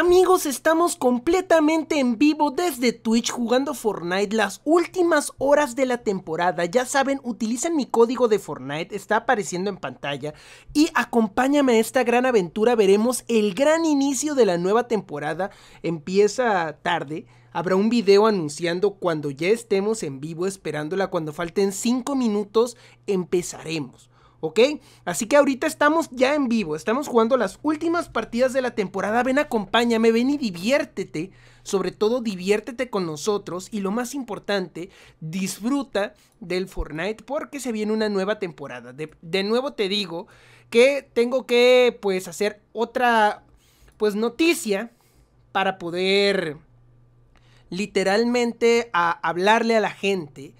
Amigos, estamos completamente en vivo desde Twitch jugando Fortnite las últimas horas de la temporada. Ya saben, utilicen mi código de Fortnite, está apareciendo en pantalla. Y acompáñame a esta gran aventura, veremos el gran inicio de la nueva temporada. Empieza tarde, Habrá un video anunciando cuando ya estemos en vivo esperándola, cuando falten 5 minutos empezaremos. ¿ok? Así que ahorita estamos ya en vivo, estamos jugando las últimas partidas de la temporada, ven acompáñame, ven y diviértete, sobre todo diviértete con nosotros y lo más importante, disfruta del Fortnite porque se viene una nueva temporada. De, de nuevo te digo que tengo que pues hacer otra pues noticia para poder literalmente hablarle a la gente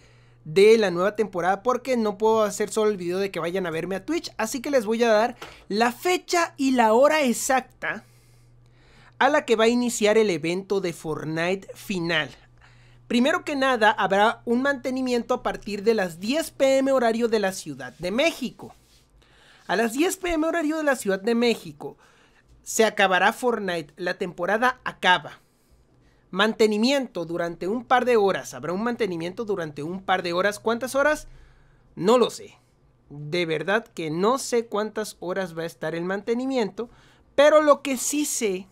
de la nueva temporada porque no puedo hacer solo el video de que vayan a verme a Twitch. Así que les voy a dar la fecha y la hora exacta a la que va a iniciar el evento de Fortnite final. Primero que nada, habrá un mantenimiento a partir de las 10 pm horario de la Ciudad de México. A las 10 pm horario de la Ciudad de México se acabará Fortnite. La temporada acaba. Mantenimiento durante un par de horas. Habrá un mantenimiento durante un par de horas. ¿Cuántas horas? No lo sé. De verdad que no sé cuántas horas va a estar el mantenimiento. Pero lo que sí sé,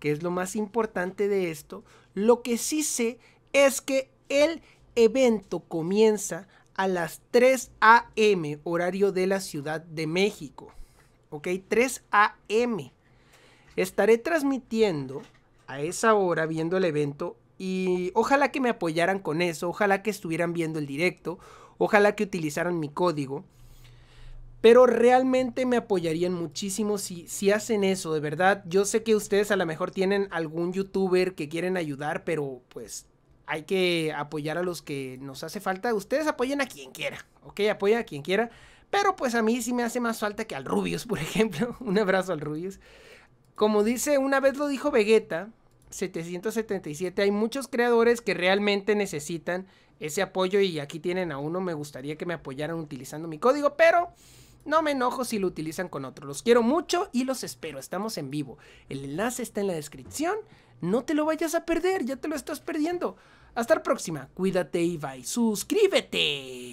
que es lo más importante de esto, lo que sí sé es que el evento comienza a las 3 a.m. horario de la Ciudad de México. ¿Ok? 3 a.m. Estaré transmitiendo a esa hora viendo el evento y ojalá que me apoyaran con eso, ojalá que estuvieran viendo el directo, ojalá que utilizaran mi código. Pero realmente me apoyarían muchísimo si, si hacen eso, de verdad. Yo sé que ustedes a lo mejor tienen algún youtuber que quieren ayudar, pero pues hay que apoyar a los que nos hace falta. Ustedes apoyen a quien quiera, ¿ok? Apoyen a quien quiera. Pero pues a mí sí me hace más falta que al Rubius, por ejemplo. Un abrazo al Rubius. Como dice, una vez lo dijo Vegeta, 777. Hay muchos creadores que realmente necesitan ese apoyo y aquí tienen a uno. Me gustaría que me apoyaran utilizando mi código, pero no me enojo si lo utilizan con otro. Los quiero mucho y los espero. Estamos en vivo. El enlace está en la descripción. No te lo vayas a perder, ya te lo estás perdiendo. Hasta la próxima. Cuídate y bye. Suscríbete.